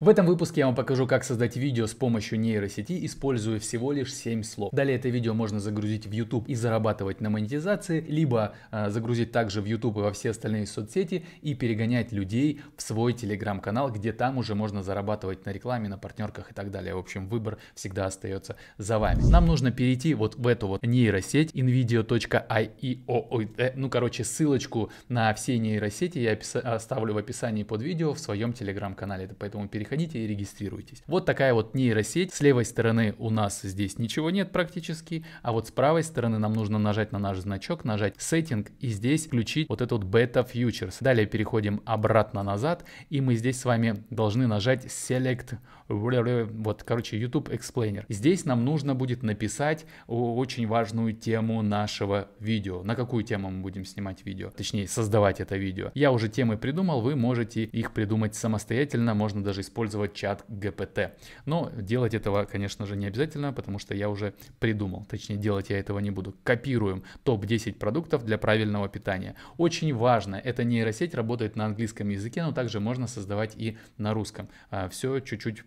В этом выпуске я вам покажу, как создать видео с помощью нейросети, используя всего лишь 7 слов. Далее это видео можно загрузить в YouTube и зарабатывать на монетизации, либо э, загрузить также в YouTube и во все остальные соцсети и перегонять людей в свой телеграм-канал, где там уже можно зарабатывать на рекламе, на партнерках и так далее. В общем, выбор всегда остается за вами. Нам нужно перейти вот в эту вот нейросеть invideo.io. Э, ну, короче, ссылочку на все нейросети я оставлю в описании под видео в своем телеграм-канале. Поэтому переходите приходите и регистрируйтесь. Вот такая вот нейросеть. С левой стороны у нас здесь ничего нет практически, а вот с правой стороны нам нужно нажать на наш значок, нажать Setting и здесь включить вот этот бета фьючерс. Далее переходим обратно назад и мы здесь с вами должны нажать select, вот короче YouTube Explainer. Здесь нам нужно будет написать очень важную тему нашего видео. На какую тему мы будем снимать видео, точнее создавать это видео. Я уже темы придумал, вы можете их придумать самостоятельно, можно даже использовать использовать чат GPT. Но делать этого, конечно же, не обязательно, потому что я уже придумал. Точнее, делать я этого не буду. Копируем топ-10 продуктов для правильного питания. Очень важно, эта нейросеть работает на английском языке, но также можно создавать и на русском. А, Все чуть-чуть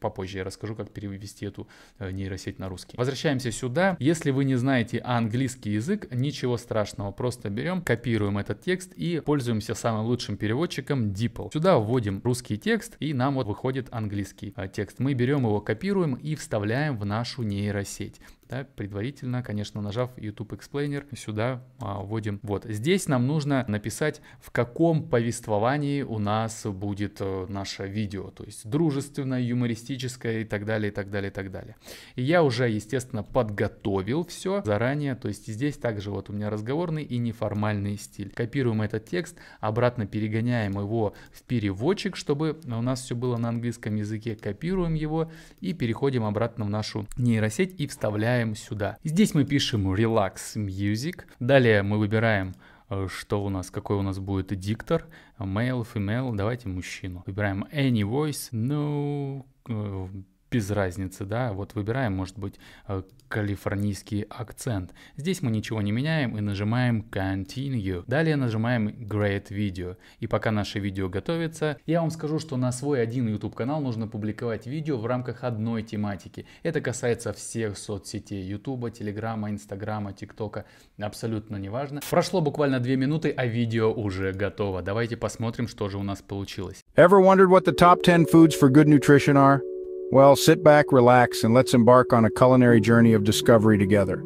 попозже я расскажу, как перевести эту э, нейросеть на русский. Возвращаемся сюда. Если вы не знаете английский язык, ничего страшного. Просто берем, копируем этот текст и пользуемся самым лучшим переводчиком DeepL. Сюда вводим русский текст и нам вот выходит английский а, текст. Мы берем его, копируем и вставляем в нашу нейросеть да, предварительно, конечно, нажав YouTube Explainer, сюда а, вводим. Вот, здесь нам нужно написать, в каком повествовании у нас будет э, наше видео, то есть дружественное, юмористическое и так далее, и так далее, и так далее. И я уже, естественно, подготовил все заранее, то есть здесь также вот у меня разговорный и неформальный стиль. Копируем этот текст, обратно перегоняем его в переводчик, чтобы у нас все было на английском языке, копируем его и переходим обратно в нашу нейросеть и вставляем попадаем сюда. Здесь мы пишем Relax Music. Далее мы выбираем э, что у нас, какой у нас будет диктор, male, female, давайте мужчину. Выбираем any voice, no, э, без разницы, да, вот выбираем, может быть, э, калифорнийский акцент. Здесь мы ничего не меняем и нажимаем Continue. Далее нажимаем Great Video. И пока наше видео готовится, я вам скажу, что на свой один YouTube канал нужно публиковать видео в рамках одной тематики. Это касается всех соцсетей YouTube, Telegram, Instagram, TikTok, абсолютно неважно. Прошло буквально две минуты, а видео уже готово. Давайте посмотрим, что же у нас получилось. Ever wondered what the top 10 foods for good nutrition are? Well, sit back, relax, and let's embark on a culinary journey of discovery together.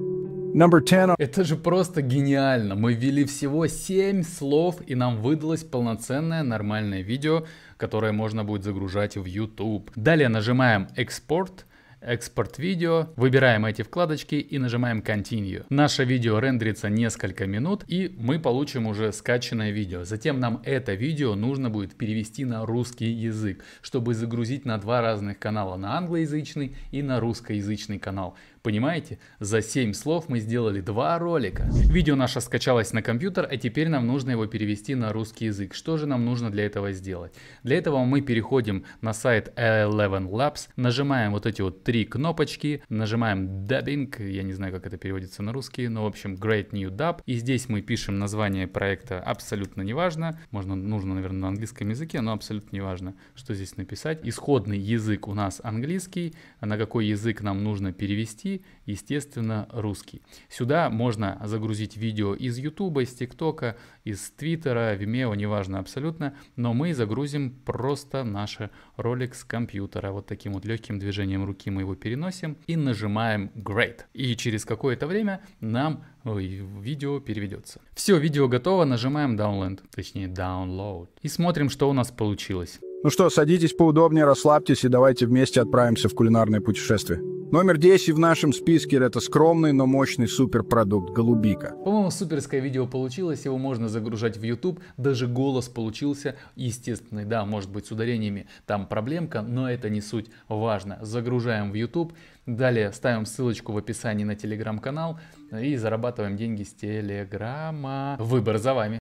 Number 10. Это же просто гениально. Мы ввели всего 7 слов, и нам выдалось полноценное нормальное видео, которое можно будет загружать в YouTube. Далее нажимаем «Экспорт», экспорт видео, выбираем эти вкладочки и нажимаем continue. Наше видео рендерится несколько минут и мы получим уже скачанное видео. Затем нам это видео нужно будет перевести на русский язык, чтобы загрузить на два разных канала, на англоязычный и на русскоязычный канал. Понимаете? За 7 слов мы сделали 2 ролика. Видео наше скачалось на компьютер, а теперь нам нужно его перевести на русский язык. Что же нам нужно для этого сделать? Для этого мы переходим на сайт Eleven Labs, нажимаем вот эти вот три кнопочки, нажимаем Dubbing, я не знаю, как это переводится на русский, но в общем Great New Dub. И здесь мы пишем название проекта абсолютно неважно. Можно, нужно, наверное, на английском языке, но абсолютно неважно, что здесь написать. Исходный язык у нас английский, а на какой язык нам нужно перевести естественно, русский. Сюда можно загрузить видео из YouTube, из TikTok, из Twitter, Vimeo, неважно абсолютно, но мы загрузим просто наш ролик с компьютера. Вот таким вот легким движением руки мы его переносим и нажимаем Great. И через какое-то время нам видео переведется. Все, видео готово, нажимаем Download, точнее Download. И смотрим, что у нас получилось. Ну что, садитесь поудобнее, расслабьтесь и давайте вместе отправимся в кулинарное путешествие. Номер 10 в нашем списке – это скромный, но мощный суперпродукт «Голубика». По-моему, суперское видео получилось, его можно загружать в YouTube, даже голос получился естественный. Да, может быть, с ударениями там проблемка, но это не суть, важно. Загружаем в YouTube, далее ставим ссылочку в описании на телеграм-канал и зарабатываем деньги с телеграма. Выбор за вами.